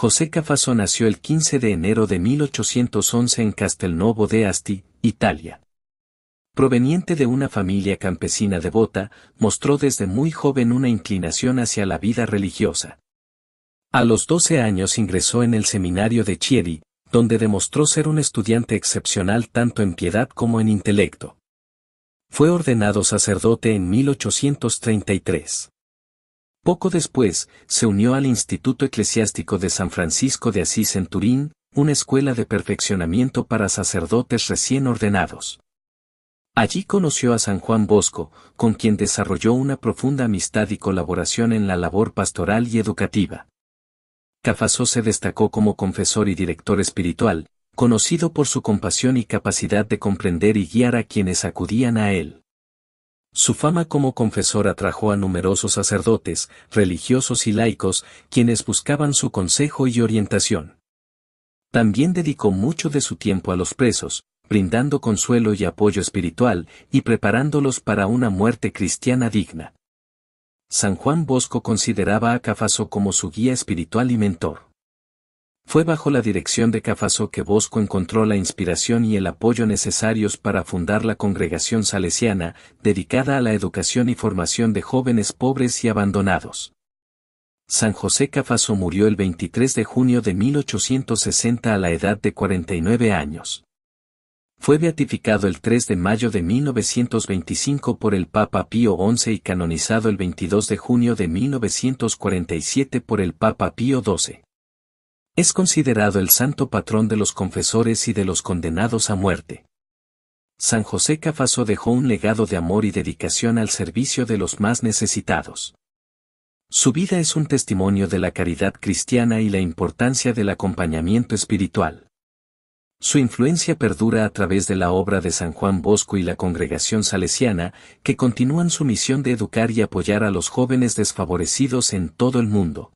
José Cafaso nació el 15 de enero de 1811 en Castelnuovo de Asti, Italia. Proveniente de una familia campesina devota, mostró desde muy joven una inclinación hacia la vida religiosa. A los 12 años ingresó en el seminario de Chieri, donde demostró ser un estudiante excepcional tanto en piedad como en intelecto. Fue ordenado sacerdote en 1833. Poco después, se unió al Instituto Eclesiástico de San Francisco de Asís en Turín, una escuela de perfeccionamiento para sacerdotes recién ordenados. Allí conoció a San Juan Bosco, con quien desarrolló una profunda amistad y colaboración en la labor pastoral y educativa. Cafasó se destacó como confesor y director espiritual, conocido por su compasión y capacidad de comprender y guiar a quienes acudían a él. Su fama como confesor atrajo a numerosos sacerdotes, religiosos y laicos, quienes buscaban su consejo y orientación. También dedicó mucho de su tiempo a los presos, brindando consuelo y apoyo espiritual y preparándolos para una muerte cristiana digna. San Juan Bosco consideraba a Cafaso como su guía espiritual y mentor. Fue bajo la dirección de Cafaso que Bosco encontró la inspiración y el apoyo necesarios para fundar la congregación salesiana, dedicada a la educación y formación de jóvenes pobres y abandonados. San José Cafaso murió el 23 de junio de 1860 a la edad de 49 años. Fue beatificado el 3 de mayo de 1925 por el Papa Pío XI y canonizado el 22 de junio de 1947 por el Papa Pío XII. Es considerado el santo patrón de los confesores y de los condenados a muerte. San José Cafaso dejó un legado de amor y dedicación al servicio de los más necesitados. Su vida es un testimonio de la caridad cristiana y la importancia del acompañamiento espiritual. Su influencia perdura a través de la obra de San Juan Bosco y la congregación salesiana, que continúan su misión de educar y apoyar a los jóvenes desfavorecidos en todo el mundo.